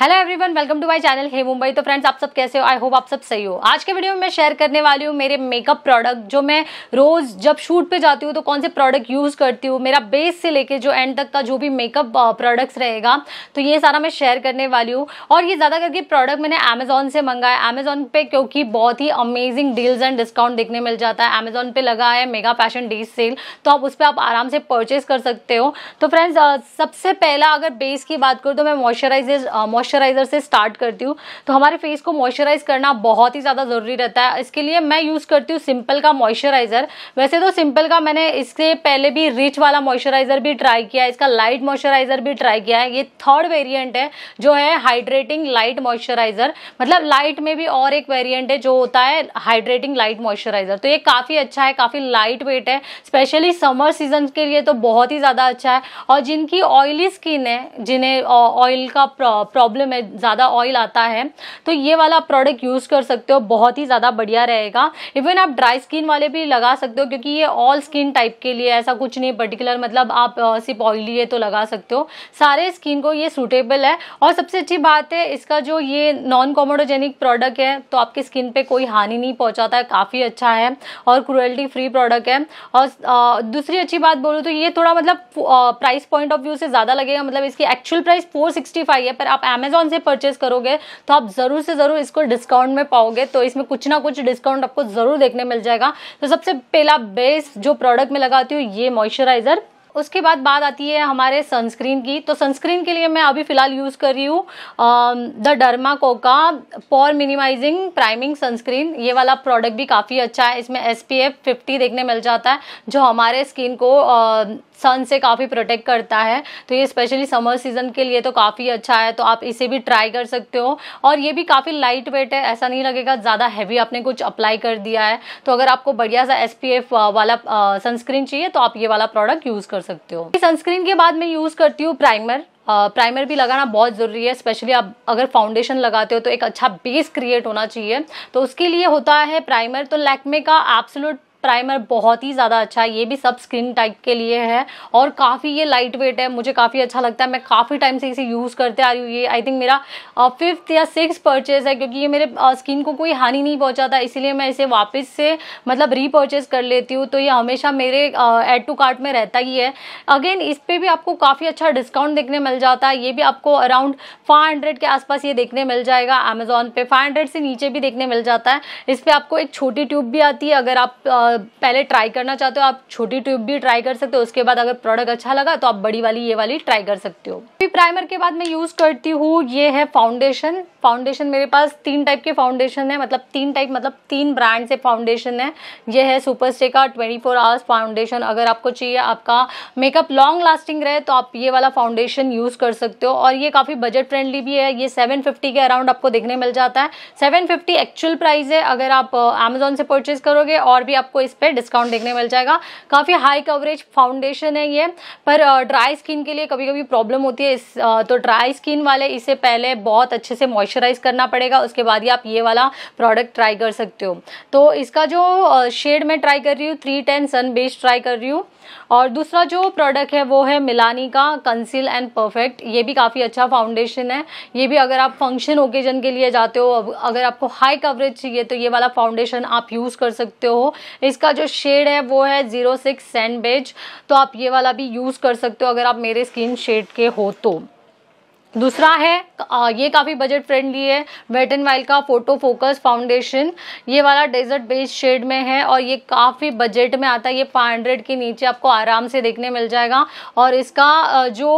hello everyone welcome to my channel hey Mumbai तो friends आप सब कैसे हो आई होप आप सब सही हो आज के वीडियो में मैं शेयर करने वाली हूँ मेरे मेकअप प्रोडक्ट जो मैं रोज जब शूट पे जाती हूँ तो कौन से प्रोडक्ट यूज़ करती हूँ मेरा बेस से लेके जो एंड तक का जो भी मेकअप प्रोडक्ट्स रहेगा तो ये सारा मैं शेयर करने वाली हूँ और ये ज़्यादा करके प्रोडक्ट मैंने अमेजोन से मंगाया अमेजोन पे क्योंकि बहुत ही अमेजिंग डील्स एंड डिस्काउंट देखने मिल जाता है अमेजोन पे लगा है मेगा फैशन डीज सेल तो आप उस पर आप आराम से परचेज कर सकते हो तो फ्रेंड्स सबसे पहला अगर बेस की बात करूँ तो मैं मॉइस्चराइजर मॉइस्चराइजर से स्टार्ट करती हूँ तो हमारे फेस को मॉइस्चराइज करना बहुत ही ज़्यादा ज़रूरी रहता है इसके लिए मैं यूज़ करती हूँ सिंपल का मॉइस्चराइज़र वैसे तो सिंपल का मैंने इससे पहले भी रिच वाला मॉइस्चराइज़र भी ट्राई किया है इसका लाइट मॉइस्चराइज़र भी ट्राई किया है ये थर्ड वेरियंट है जो है हाइड्रेटिंग लाइट मॉइस्चराइज़र मतलब लाइट में भी और एक वेरियंट है जो होता है हाइड्रेटिंग लाइट मॉइस्चराइज़र तो ये काफ़ी अच्छा है काफ़ी लाइट वेट है स्पेशली समर सीजन के लिए तो बहुत ही ज़्यादा अच्छा है और जिनकी ऑयली स्किन है जिन्हें ऑयल का प्रॉब्लम प्रॉब्लम है ज़्यादा ऑयल आता है तो ये वाला प्रोडक्ट यूज़ कर सकते हो बहुत ही ज़्यादा बढ़िया रहेगा इवन आप ड्राई स्किन वाले भी लगा सकते हो क्योंकि ये ऑल स्किन टाइप के लिए ऐसा कुछ नहीं पर्टिकुलर मतलब आप सिर्फ ऑयली है तो लगा सकते हो सारे स्किन को ये सूटेबल है और सबसे अच्छी बात है इसका जो ये नॉन कॉमोडोजेनिक प्रोडक्ट है तो आपकी स्किन पर कोई हानि नहीं पहुंचाता है काफ़ी अच्छा है और क्रुअल्टी फ्री प्रोडक्ट है और दूसरी अच्छी बात बोलूँ तो ये थोड़ा मतलब प्राइस पॉइंट ऑफ व्यू से ज़्यादा लगेगा मतलब इसकी एक्चुअल प्राइस फोर है पर आप एम अमेजोन से परचेस करोगे तो आप ज़रूर से ज़रूर इसको डिस्काउंट में पाओगे तो इसमें कुछ ना कुछ डिस्काउंट आपको ज़रूर देखने मिल जाएगा तो सबसे पहला बेस जो प्रोडक्ट में लगाती हूँ ये मॉइस्चराइज़र उसके बाद बात आती है हमारे सनस्क्रीन की तो सनस्क्रीन के लिए मैं अभी फ़िलहाल यूज़ कर रही हूँ द डर्मा कोका पॉर मिनिमाइजिंग प्राइमिंग सनस्क्रीन ये वाला प्रोडक्ट भी काफ़ी अच्छा है इसमें एस पी एफ फिफ्टी देखने मिल जाता है जो हमारे स्किन को uh, सन से काफ़ी प्रोटेक्ट करता है तो ये स्पेशली समर सीज़न के लिए तो काफ़ी अच्छा है तो आप इसे भी ट्राई कर सकते हो और ये भी काफ़ी लाइट वेट है ऐसा नहीं लगेगा ज़्यादा हैवी आपने कुछ अप्लाई कर दिया है तो अगर आपको बढ़िया सा एस वाला सनस्क्रीन चाहिए तो आप ये वाला प्रोडक्ट यूज़ कर सकते हो सनस्क्रीन के बाद मैं यूज़ करती हूँ प्राइमर प्राइमर भी लगाना बहुत ज़रूरी है स्पेशली आप अगर फाउंडेशन लगाते हो तो एक अच्छा बेस क्रिएट होना चाहिए तो उसके लिए होता है प्राइमर तो लैक्मे का एप्सोलूट प्राइमर बहुत ही ज़्यादा अच्छा है ये भी सब स्किन टाइप के लिए है और काफ़ी ये लाइट वेट है मुझे काफ़ी अच्छा लगता है मैं काफ़ी टाइम से इसे यूज़ करते आ रही हूँ ये आई थिंक मेरा फिफ्थ या सिक्स परचेज़ है क्योंकि ये मेरे स्किन को कोई हानि नहीं पहुँचाता इसीलिए मैं इसे वापस से मतलब रीपर्चेज कर लेती हूँ तो ये हमेशा मेरे एड टू कार्ट में रहता ही है अगेन इस पर भी आपको काफ़ी अच्छा डिस्काउंट देखने मिल जाता है ये भी आपको अराउंड फाइव के आसपास ये देखने मिल जाएगा अमेजोन पर फाइव से नीचे भी देखने मिल जाता है इस पर आपको एक छोटी ट्यूब भी आती है अगर आप पहले ट्राई करना चाहते हो आप छोटी ट्यूब भी ट्राई कर सकते हो उसके बाद अगर प्रोडक्ट अच्छा लगा तो आप बड़ी वाली ये वाली ट्राई कर सकते हो प्राइमर के बाद मैं यूज़ करती हूँ ये है फाउंडेशन फाउंडेशन मेरे पास तीन टाइप के फाउंडेशन है मतलब तीन टाइप मतलब तीन ब्रांड से फाउंडेशन है यह है सुपर स्टे का ट्वेंटी फोर आवर्स फाउंडेशन अगर आपको चाहिए आपका मेकअप लॉन्ग लास्टिंग रहे तो आप ये वाला फाउंडेशन यूज़ कर सकते हो और ये काफ़ी बजट फ्रेंडली भी है ये सेवन फिफ्टी के अराउंड आपको देखने मिल जाता है सेवन फिफ्टी एक्चुअल प्राइस है अगर आप अमेजोन से परचेज करोगे और भी आपको इस पर डिस्काउंट देखने मिल जाएगा काफ़ी हाई कवरेज फाउंडेशन है ये पर ड्राई स्किन के लिए कभी कभी प्रॉब्लम होती है इस तो ड्राई स्किन वाले इसे पहले बहुत अच्छे से मॉइस्चर मॉइस्चराइज करना पड़ेगा उसके बाद ही आप ये वाला प्रोडक्ट ट्राई कर सकते हो तो इसका जो शेड मैं ट्राई कर रही हूँ three ten sun base try कर रही हूँ और दूसरा जो प्रोडक्ट है वो है मिलानी का कंसिल एंड परफेक्ट ये भी काफ़ी अच्छा फाउंडेशन है ये भी अगर आप फंक्शन ओकेजन के लिए जाते हो अगर आपको हाई कवरेज चाहिए तो ये वाला फाउंडेशन आप यूज़ कर सकते हो इसका जो शेड है वो है ज़ीरो सिक्स सैंड बेज तो आप ये वाला भी यूज़ कर सकते हो अगर आप मेरे स्किन शेड के हो तो दूसरा है ये काफ़ी बजट फ्रेंडली है वेट एंड वाइल्ड का फोटो फोकस फाउंडेशन ये वाला डेजर्ट बेस्ड शेड में है और ये काफ़ी बजट में आता है ये फाइव हंड्रेड के नीचे आपको आराम से देखने मिल जाएगा और इसका जो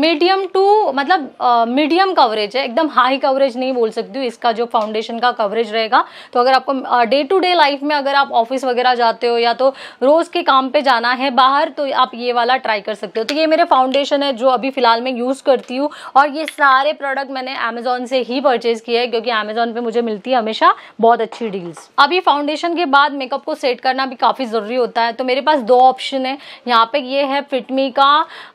मीडियम टू मतलब मीडियम कवरेज है एकदम हाई कवरेज नहीं बोल सकती हूँ इसका जो फाउंडेशन का कवरेज रहेगा तो अगर आपको डे टू डे लाइफ में अगर आप ऑफिस वगैरह जाते हो या तो रोज़ के काम पर जाना है बाहर तो आप ये वाला ट्राई कर सकते हो तो ये मेरे फाउंडेशन है जो अभी फ़िलहाल मैं यूज़ करती हूँ और ये सारे प्रोडक्ट मैंने अमेजोन से ही परचेज किया है क्योंकि अमेजोन पे मुझे मिलती है हमेशा बहुत अच्छी डील्स अभी फाउंडेशन के बाद मेकअप को सेट करना भी काफ़ी ज़रूरी होता है तो मेरे पास दो ऑप्शन है यहाँ पे ये है फिटमी का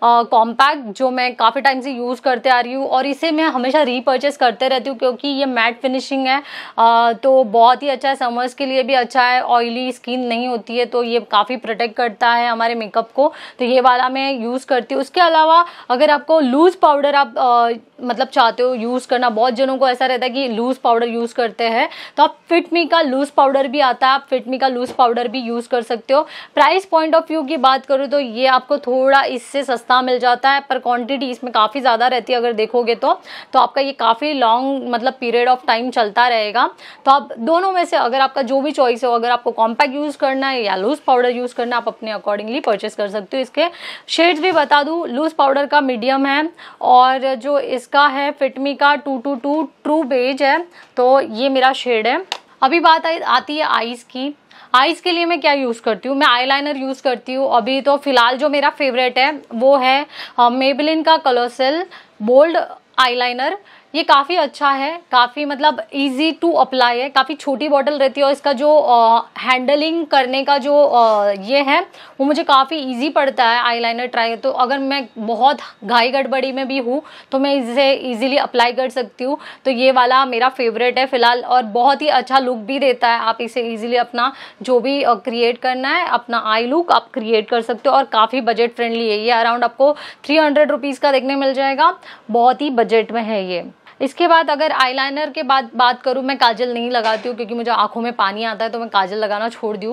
कॉम्पैक्ट जो मैं काफ़ी टाइम से यूज़ करते आ रही हूँ और इसे मैं हमेशा रीपर्चेज करते रहती हूँ क्योंकि ये मैट फिनिशिंग है आ, तो बहुत ही अच्छा है समर्स के लिए भी अच्छा है ऑयली स्किन नहीं होती है तो ये काफ़ी प्रोटेक्ट करता है हमारे मेकअप को तो ये वाला मैं यूज़ करती हूँ उसके अलावा अगर आपको लूज़ पाउडर आप 个。मतलब चाहते हो यूज़ करना बहुत जनों को ऐसा रहता है कि लूज़ पाउडर यूज़ करते हैं तो आप फिटमी का लूज़ पाउडर भी आता है आप फिटमी का लूज़ पाउडर भी यूज़ कर सकते हो प्राइस पॉइंट ऑफ व्यू की बात करूँ तो ये आपको थोड़ा इससे सस्ता मिल जाता है पर क्वान्टिटी इसमें काफ़ी ज़्यादा रहती है अगर देखोगे तो, तो आपका ये काफ़ी लॉन्ग मतलब पीरियड ऑफ टाइम चलता रहेगा तो आप दोनों में से अगर आपका जो भी चॉइस हो अगर आपको कॉम्पैक्ट यूज़ करना है या लूज़ पाउडर यूज़ करना आप अपने अकॉर्डिंगली परचेस कर सकते हो इसके शेड्स भी बता दूँ लूज़ पाउडर का मीडियम है और जो इस इसका है फिटमी का two two two true beige है तो ये मेरा शेड है अभी बात आती है आईज़ की आईज़ के लिए मैं क्या यूज़ करती हूँ मैं आईलाइनर यूज़ करती हूँ अभी तो फ़िलहाल जो मेरा फेवरेट है वो है मेबलिन का सेल बोल्ड आईलाइनर ये काफ़ी अच्छा है काफ़ी मतलब इजी टू अप्लाई है काफ़ी छोटी बॉटल रहती है और इसका जो हैंडलिंग करने का जो आ, ये है वो मुझे काफ़ी इजी पड़ता है आईलाइनर ट्राई तो अगर मैं बहुत घाई गड़बड़ी में भी हूँ तो मैं इसे इजीली अप्लाई कर सकती हूँ तो ये वाला मेरा फेवरेट है फ़िलहाल और बहुत ही अच्छा लुक भी देता है आप इसे ईजिली अपना जो भी क्रिएट करना है अपना आई लुक आप क्रिएट कर सकते हो और काफ़ी बजट फ्रेंडली है ये अराउंड आपको थ्री हंड्रेड रुपीज़ का देखने मिल जाएगा बहुत ही बजट में है ये इसके बाद अगर आईलाइनर के बाद बात करूँ मैं काजल नहीं लगाती हूँ क्योंकि मुझे आंखों में पानी आता है तो मैं काजल लगाना छोड़ दी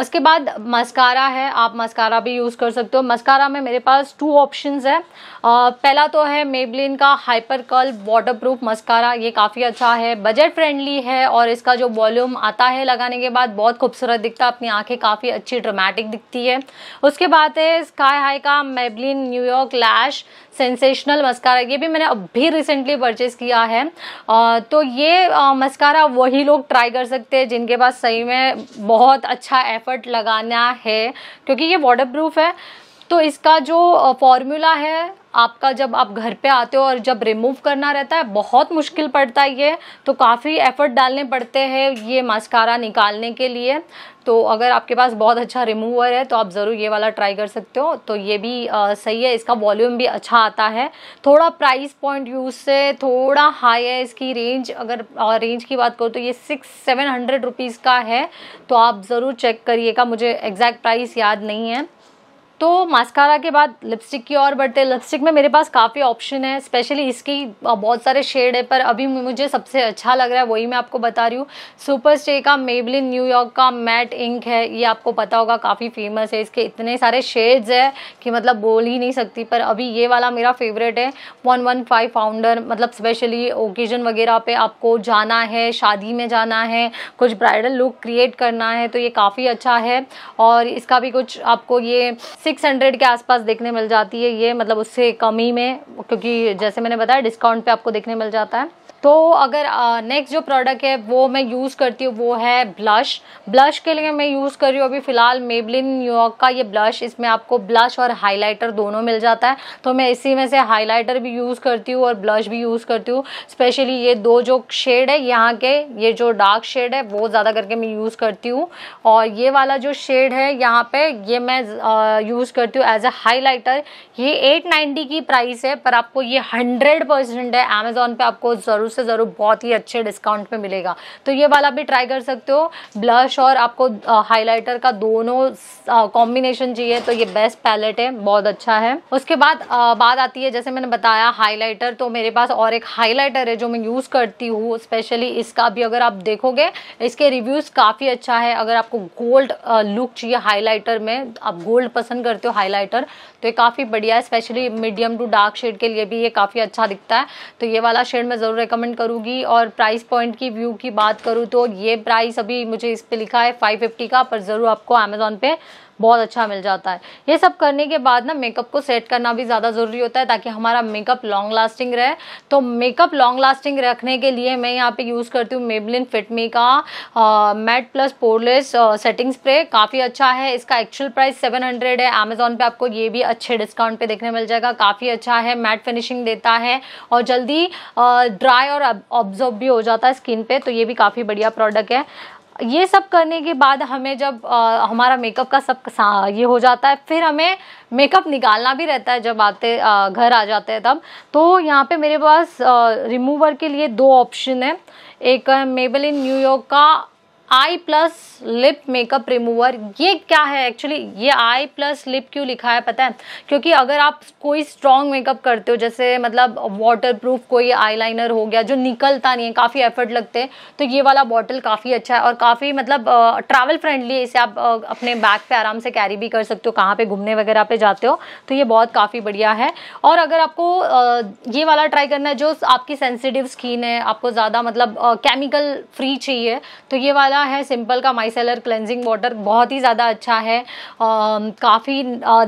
उसके बाद मस्कारा है आप मस्कारा भी यूज़ कर सकते हो मस्कारा में मेरे पास टू ऑप्शंस है आ, पहला तो है मेबलिन का हाइपर कल वाटर प्रूफ मस्कारा ये काफ़ी अच्छा है बजट फ्रेंडली है और इसका जो वॉल्यूम आता है लगाने के बाद बहुत खूबसूरत दिखता है अपनी आँखें काफ़ी अच्छी ड्रामेटिक दिखती है उसके बाद है स्काई हाई का Maybelline New York lash sensational mascara ये भी मैंने अभी रिसेंटली परचेज़ किया है आ, तो ये आ, मस्कारा वही लोग ट्राई कर सकते हैं जिनके पास सही में बहुत अच्छा एफर्ट लगाना है क्योंकि ये वाटर प्रूफ है तो इसका जो फॉर्मूला है आपका जब आप घर पे आते हो और जब रिमूव करना रहता है बहुत मुश्किल पड़ता है ये तो काफ़ी एफर्ट डालने पड़ते हैं ये मास्कारा निकालने के लिए तो अगर आपके पास बहुत अच्छा रिमूवर है तो आप ज़रूर ये वाला ट्राई कर सकते हो तो ये भी आ, सही है इसका वॉल्यूम भी अच्छा आता है थोड़ा प्राइस पॉइंट यूज से थोड़ा हाई है इसकी रेंज अगर आ, रेंज की बात करो तो ये सिक्स सेवन हंड्रेड रुपीज़ का है तो आप ज़रूर चेक करिएगा मुझे एग्जैक्ट प्राइस याद नहीं है तो मास्कारा के बाद लिपस्टिक की ओर बढ़ते लिपस्टिक में मेरे पास काफ़ी ऑप्शन है स्पेशली इसकी बहुत सारे शेड है पर अभी मुझे सबसे अच्छा लग रहा है वही मैं आपको बता रही हूँ सुपर स्टे का मेबलिन न्यूयॉर्क का मैट इंक है ये आपको पता होगा काफ़ी फेमस है इसके इतने सारे शेड्स है कि मतलब बोल ही नहीं सकती पर अभी ये वाला मेरा फेवरेट है वन वन फाइव फाउंडर मतलब स्पेशली ओकेजन वगैरह पे आपको जाना है शादी में जाना है कुछ ब्राइडल लुक क्रिएट करना है तो ये काफ़ी अच्छा है और इसका भी कुछ आपको ये सिक्स हंड्रेड के आसपास देखने मिल जाती है ये मतलब उससे कम ही में क्योंकि जैसे मैंने बताया डिस्काउंट पे आपको देखने मिल जाता है तो अगर नेक्स्ट जो प्रोडक्ट है वो मैं यूज़ करती हूँ वो है ब्लश ब्लश के लिए मैं यूज़ कर रही हूँ अभी फ़िलहाल मेबलिन न्यूयॉर्क का ये ब्लश इसमें आपको ब्लश और हाइलाइटर दोनों मिल जाता है तो मैं इसी में से हाइलाइटर भी यूज़ करती हूँ और ब्लश भी यूज़ करती हूँ स्पेशली ये दो जो शेड है यहाँ के ये जो डार्क शेड है वो ज़्यादा करके मैं यूज़ करती हूँ और ये वाला जो शेड है यहाँ पर ये मैं यूज़ करती हूँ एज ए हाईलाइटर ये एट की प्राइस है पर आपको ये हंड्रेड है अमेज़ोन पर आपको ज़रूर ज़रूर से ज़रूर बहुत ही अच्छे डिस्काउंट में मिलेगा तो ये वाला भी ट्राई कर सकते हो ब्लश और आपको हाईलाइटर का दोनों कॉम्बिनेशन चाहिए तो ये बेस्ट पैलेट है बहुत अच्छा है उसके बाद बात आती है जैसे मैंने बताया हाईलाइटर तो मेरे पास और एक हाईलाइटर है जो मैं यूज़ करती हूँ स्पेशली इसका भी अगर आप देखोगे इसके रिव्यूज़ काफ़ी अच्छा है अगर आपको गोल्ड लुक चाहिए हाईलाइटर में आप गोल्ड पसंद करते हो हाईलाइटर तो ये काफ़ी बढ़िया है specially medium to dark shade के लिए भी ये काफ़ी अच्छा दिखता है तो ये वाला शेड मैं ज़रूर रिकमेंड रिकमेंड करूँगी और प्राइस पॉइंट की व्यू की बात करूँ तो ये प्राइस अभी मुझे इस पर लिखा है 550 का पर ज़रूर आपको अमेज़ोन पे बहुत अच्छा मिल जाता है ये सब करने के बाद ना मेकअप को सेट करना भी ज़्यादा ज़रूरी होता है ताकि हमारा मेकअप लॉन्ग लास्टिंग रहे तो मेकअप लॉन्ग लास्टिंग रखने के लिए मैं यहाँ पे यूज़ करती हूँ मेबलिन फिटमी का matte plus poreless setting spray काफ़ी अच्छा है इसका एक्चुअल प्राइस सेवन हंड्रेड है अमेजोन पर आपको ये भी अच्छे डिस्काउंट पर देखने मिल जाएगा काफ़ी अच्छा है मैट फिनिशिंग देता है और जल्दी ड्राई और ऑब्जॉर्ब भी हो जाता है स्किन पर तो ये भी काफ़ी बढ़िया प्रोडक्ट है ये सब करने के बाद हमें जब आ, हमारा मेकअप का सब ये हो जाता है फिर हमें मेकअप निकालना भी रहता है जब आते आ, घर आ जाते हैं तब तो यहाँ पे मेरे पास रिमूवर के लिए दो ऑप्शन है एक है मेबल इन न्यूयॉर्क का eye plus lip makeup remover ये क्या है एक्चुअली ये आई प्लस लिप क्यों लिखा है पता है क्योंकि अगर आप कोई स्ट्रॉन्ग मेकअप करते हो जैसे मतलब वाटर प्रूफ कोई लाइनर हो गया जो निकलता नहीं है काफ़ी एफर्ट लगते हैं तो ये वाला बॉटल काफ़ी अच्छा है और काफ़ी मतलब ट्रैवल फ्रेंडली है इसे आप अपने बैग पे आराम से कैरी भी कर सकते हो कहाँ पे घूमने वगैरह पे जाते हो तो ये बहुत काफ़ी बढ़िया है और अगर आपको ये वाला ट्राई करना है जो आपकी सेंसिटिव स्किन है आपको ज़्यादा मतलब केमिकल फ्री चाहिए तो ये वाला मेरा है सिंपल का माइसेलर क्लेंजिंग वाटर बहुत ही ज़्यादा अच्छा है काफ़ी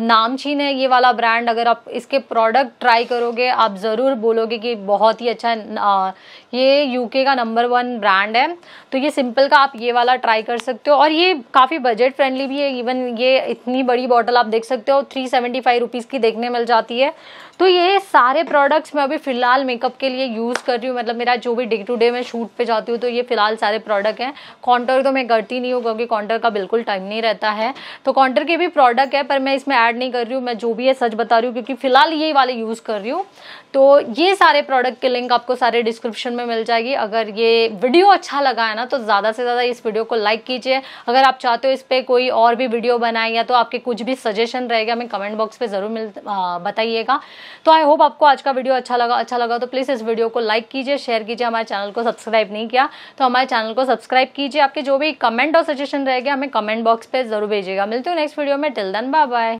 नामचीन है ये वाला ब्रांड अगर आप इसके प्रोडक्ट ट्राई करोगे आप ज़रूर बोलोगे कि बहुत ही अच्छा आ, ये यूके का नंबर वन ब्रांड है तो ये सिंपल का आप ये वाला ट्राई कर सकते हो और ये काफ़ी बजट फ्रेंडली भी है इवन ये इतनी बड़ी बॉटल आप देख सकते हो थ्री सेवेंटी फाइव रुपीज़ की देखने मिल जाती है तो ये सारे प्रोडक्ट्स मैं अभी फ़िलहाल मेकअप के लिए यूज़ कर रही हूँ मतलब मेरा जो भी डे टू डे मैं शूट पे जाती हूँ तो ये फ़िलहाल सारे प्रोडक्ट हैं काउंटर तो मैं करती नहीं हूँ क्योंकि काउंटर का बिल्कुल टाइम नहीं रहता है तो काउंटर के भी प्रोडक्ट है पर मैं इसमें ऐड नहीं कर रही हूँ मैं जो भी है सच बता रही हूँ क्योंकि फ़िलहाल यही वाले यूज़ कर रही हूँ तो ये सारे प्रोडक्ट के लिंक आपको सारे डिस्क्रिप्शन में मिल जाएगी अगर ये वीडियो अच्छा लगा है ना तो ज़्यादा से ज़्यादा इस वीडियो को लाइक कीजिए अगर आप चाहते हो इस पर कोई और भी वीडियो बनाए या तो आपके कुछ भी सजेशन रहेगा हमें कमेंट बॉक्स पर ज़रूर मिल बताइएगा तो आई होप आपको आज का वीडियो अच्छा लगा अच्छा लगा तो प्लीज़ इस वीडियो को लाइक कीजिए शेयर कीजिए हमारे चैनल को सब्सक्राइब नहीं किया तो हमारे चैनल को सब्सक्राइब कीजिए आपके जो भी कमेंट और सजेशन रहेगा हमें कमेंट बॉक्स पर ज़रूर भेजिएगा मिलती हूँ नेक्स्ट वीडियो में टिल दन बाय बाय